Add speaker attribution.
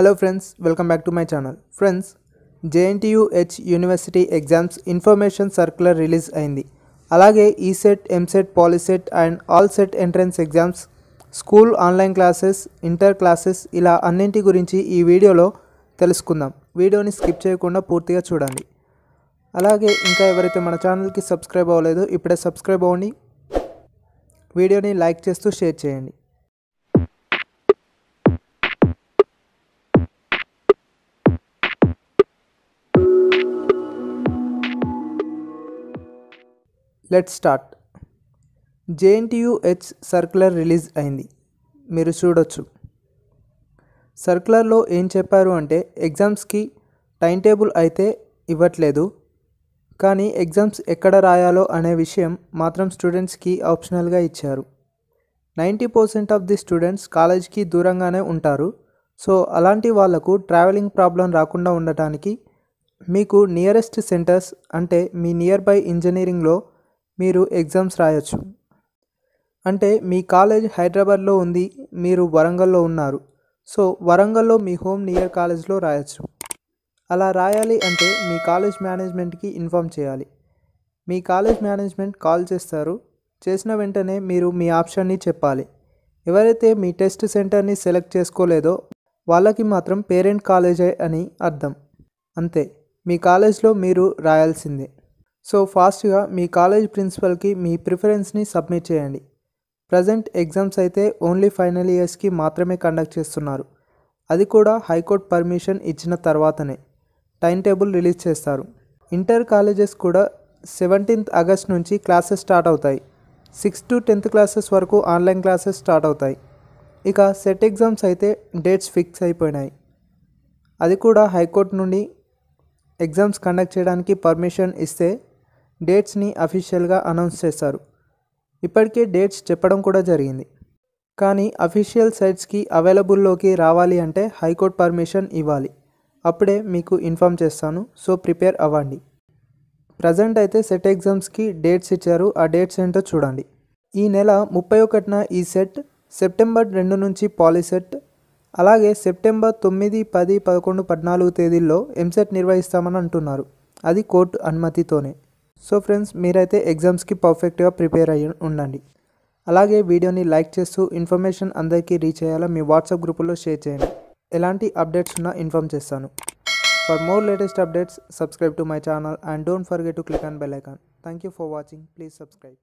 Speaker 1: hello friends welcome back to my channel friends JNTUH university exams information circular release అయింది అలాగే ECET EAMCET POLYCET and all CET entrance exams school online classes inter classes ఇలా అన్నింటి గురించి ఈ వీడియోలో తెలుసుకుందాం వీడియోని స్కిప్ చేయకుండా పూర్తిగా చూడండి అలాగే ఇంకా ఎవరైతే మన ఛానల్కి సబ్స్క్రైబ్ అవ్వలేదో ఇప్పుడే సబ్స్క్రైబ్ అవ్వండి వీడియోని లైక్ చేస్తూ షేర్ చేయండి let start JNTU H circular release అయింది మీరు చూడొచ్చు సర్కులర్లో ఏం చెప్పారు అంటే ఎగ్జామ్స్కి టైం టేబుల్ అయితే ఇవ్వట్లేదు కానీ ఎగ్జామ్స్ ఎక్కడ రాయాలో అనే విషయం మాత్రం స్టూడెంట్స్కి ఆప్షనల్గా ఇచ్చారు ninety percent of the students కాలేజ్కి దూరంగానే ఉంటారు సో అలాంటి వాళ్లకు ట్రావెలింగ్ ప్రాబ్లం రాకుండా ఉండటానికి మీకు నియరెస్ట్ సెంటర్స్ అంటే మీ నియర్ బై ఇంజనీరింగ్లో మీరు ఎగ్జామ్స్ రాయొచ్చు అంటే మీ కాలేజ్ హైదరాబాద్లో ఉంది మీరు వరంగల్లో ఉన్నారు సో వరంగల్లో మీ హోమ్ నియర్ కాలేజ్లో రాయొచ్చు అలా రాయాలి అంటే మీ కాలేజ్ మేనేజ్మెంట్కి ఇన్ఫామ్ చేయాలి మీ కాలేజ్ మేనేజ్మెంట్ కాల్ చేస్తారు చేసిన వెంటనే మీరు మీ ఆప్షన్ని చెప్పాలి ఎవరైతే మీ టెస్ట్ సెంటర్ని సెలెక్ట్ చేసుకోలేదో వాళ్ళకి మాత్రం పేరెంట్ కాలేజే అని అర్థం అంతే మీ కాలేజ్లో మీరు రాయాల్సిందే సో ఫాస్ట్గా మీ కాలేజ్ ప్రిన్సిపల్కి మీ ప్రిఫరెన్స్ని సబ్మిట్ చేయండి ప్రజెంట్ ఎగ్జామ్స్ అయితే ఓన్లీ ఫైనల్ ఇయర్స్కి మాత్రమే కండక్ట్ చేస్తున్నారు అది కూడా హైకోర్టు పర్మిషన్ ఇచ్చిన తర్వాతనే టైం టేబుల్ రిలీజ్ చేస్తారు ఇంటర్ కాలేజెస్ కూడా సెవెంటీన్త్ ఆగస్ట్ నుంచి క్లాసెస్ స్టార్ట్ అవుతాయి సిక్స్ టు టెన్త్ క్లాసెస్ వరకు ఆన్లైన్ క్లాసెస్ స్టార్ట్ అవుతాయి ఇక సెట్ ఎగ్జామ్స్ అయితే డేట్స్ ఫిక్స్ అయిపోయినాయి అది కూడా హైకోర్టు నుండి ఎగ్జామ్స్ కండక్ట్ చేయడానికి పర్మిషన్ ఇస్తే డేట్స్ని అఫీషియల్గా అనౌన్స్ చేశారు ఇప్పటికే డేట్స్ చెప్పడం కూడా జరిగింది కానీ అఫీషియల్ సైట్స్కి అవైలబుల్లోకి రావాలి అంటే హైకోర్టు పర్మిషన్ ఇవ్వాలి అప్పుడే మీకు ఇన్ఫామ్ చేస్తాను సో ప్రిపేర్ అవ్వండి ప్రజెంట్ అయితే సెట్ ఎగ్జామ్స్కి డేట్స్ ఇచ్చారు ఆ డేట్స్ ఏంటో చూడండి ఈ నెల ముప్పై ఒకటిన ఈ సెట్ సెప్టెంబర్ రెండు నుంచి పాలీ సెట్ అలాగే సెప్టెంబర్ తొమ్మిది పది పదకొండు పద్నాలుగు తేదీల్లో ఎంసెట్ నిర్వహిస్తామని అంటున్నారు అది కోర్టు అనుమతితోనే సో ఫ్రెండ్స్ మీరైతే ఎగ్జామ్స్కి పర్ఫెక్ట్గా ప్రిపేర్ అయ్యి ఉండండి అలాగే వీడియోని లైక్ చేస్తూ ఇన్ఫర్మేషన్ అందరికీ రీచ్ అయ్యేలా మీ వాట్సాప్ గ్రూపులో షేర్ చేయండి ఎలాంటి అప్డేట్స్ ఉన్నా ఇన్ఫామ్ చేస్తాను for more latest updates subscribe to my channel and don't forget to click on bell icon thank you for watching please subscribe